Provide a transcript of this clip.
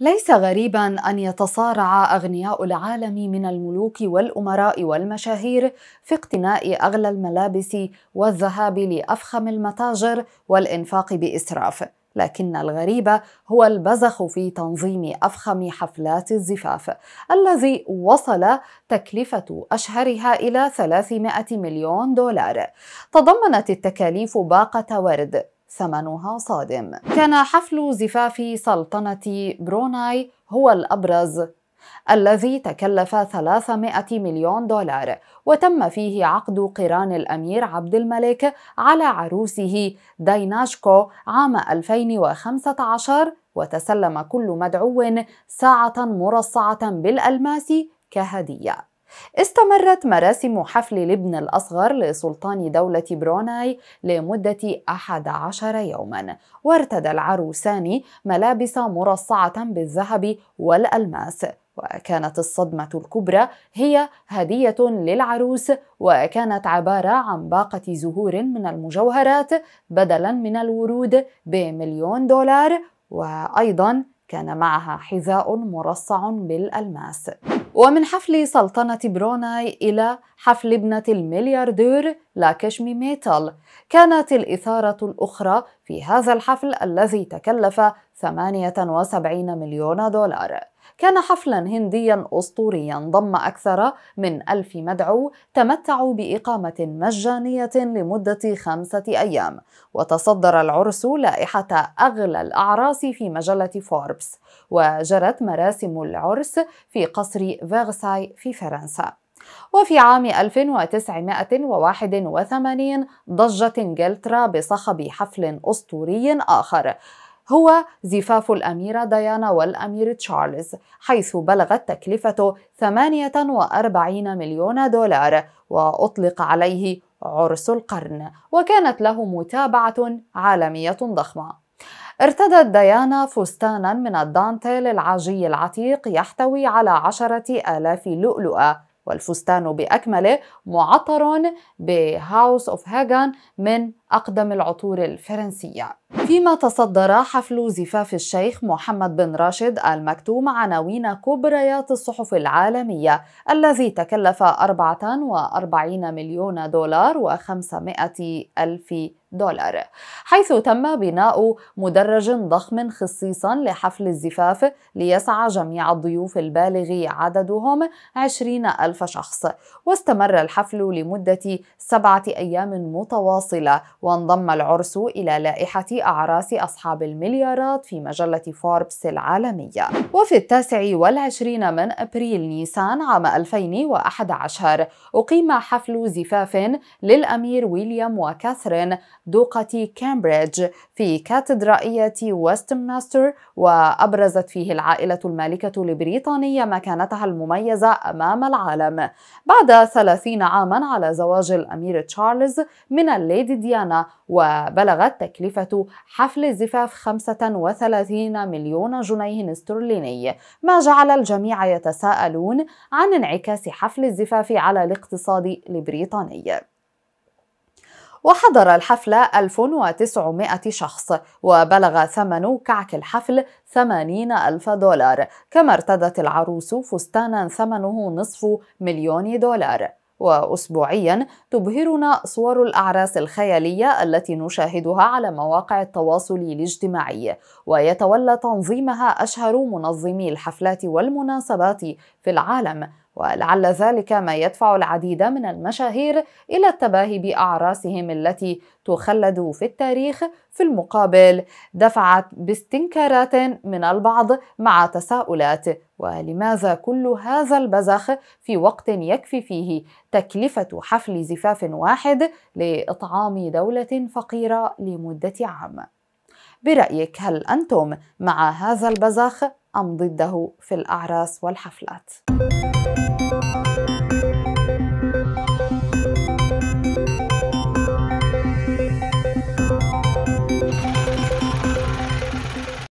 ليس غريبا ان يتصارع اغنياء العالم من الملوك والامراء والمشاهير في اقتناء اغلى الملابس والذهاب لافخم المتاجر والانفاق باسراف لكن الغريب هو البزخ في تنظيم افخم حفلات الزفاف الذي وصل تكلفه اشهرها الى 300 مليون دولار تضمنت التكاليف باقه ورد ثمنها صادم كان حفل زفاف سلطنة بروناي هو الأبرز الذي تكلف 300 مليون دولار وتم فيه عقد قران الأمير عبد الملك على عروسه دايناشكو عام 2015 وتسلم كل مدعو ساعة مرصعة بالألماس كهدية استمرت مراسم حفل الابن الأصغر لسلطان دولة بروناي لمدة 11 يوما وارتدى العروسان ملابس مرصعة بالذهب والألماس وكانت الصدمة الكبرى هي هدية للعروس وكانت عبارة عن باقة زهور من المجوهرات بدلا من الورود بمليون دولار وأيضا كان معها حذاء مرصع بالألماس ومن حفل سلطنة بروناي إلى حفل ابنة الملياردير لاكشمي ميتال كانت الإثارة الأخرى في هذا الحفل الذي تكلف 78 مليون دولار كان حفلا هنديا أسطوريا ضم أكثر من ألف مدعو تمتعوا بإقامة مجانية لمدة خمسة أيام وتصدر العرس لائحة أغلى الأعراس في مجلة فوربس وجرت مراسم العرس في قصر فيرساي في فرنسا وفي عام 1981 ضجت انجلترا بصخب حفل أسطوري آخر هو زفاف الأميرة ديانا والأمير تشارلز حيث بلغت تكلفته 48 مليون دولار وأطلق عليه عرس القرن وكانت له متابعة عالمية ضخمة ارتدت ديانا فستانا من الدانتيل العاجي العتيق يحتوي على عشرة آلاف لؤلؤة والفستان بأكمله معطر بهاوس أوف هاغان من أقدم العطور الفرنسية فيما تصدر حفل زفاف الشيخ محمد بن راشد آل مكتوم عناوين كبريات الصحف العالمية الذي تكلف 44 مليون دولار و500 ألف دولار حيث تم بناء مدرج ضخم خصيصا لحفل الزفاف ليسعى جميع الضيوف البالغ عددهم 20 ألف شخص واستمر الحفل لمدة سبعة أيام متواصلة وانضم العرس إلى لائحة أعراس أصحاب المليارات في مجلة فوربس العالمية وفي التاسع والعشرين من أبريل نيسان عام 2011 أقيم حفل زفاف للأمير ويليام وكاثرين دوقة كامبريدج في كاتدرائية ويستمنستر وأبرزت فيه العائلة المالكة البريطانية مكانتها المميزة أمام العالم بعد 30 عاما على زواج الأمير تشارلز من الليدي ديانا وبلغت تكلفة حفل الزفاف 35 مليون جنيه استرليني ما جعل الجميع يتساءلون عن انعكاس حفل الزفاف على الاقتصاد البريطاني وحضر الحفل 1900 شخص وبلغ ثمن كعك الحفل 80 ألف دولار كما ارتدت العروس فستانا ثمنه نصف مليون دولار وأسبوعيا تبهرنا صور الأعراس الخيالية التي نشاهدها على مواقع التواصل الاجتماعي ويتولى تنظيمها أشهر منظمي الحفلات والمناسبات في العالم ولعل ذلك ما يدفع العديد من المشاهير الى التباهي باعراسهم التي تخلد في التاريخ في المقابل دفعت باستنكارات من البعض مع تساؤلات ولماذا كل هذا البزخ في وقت يكفي فيه تكلفه حفل زفاف واحد لاطعام دوله فقيره لمده عام برايك هل انتم مع هذا البزخ ام ضده في الاعراس والحفلات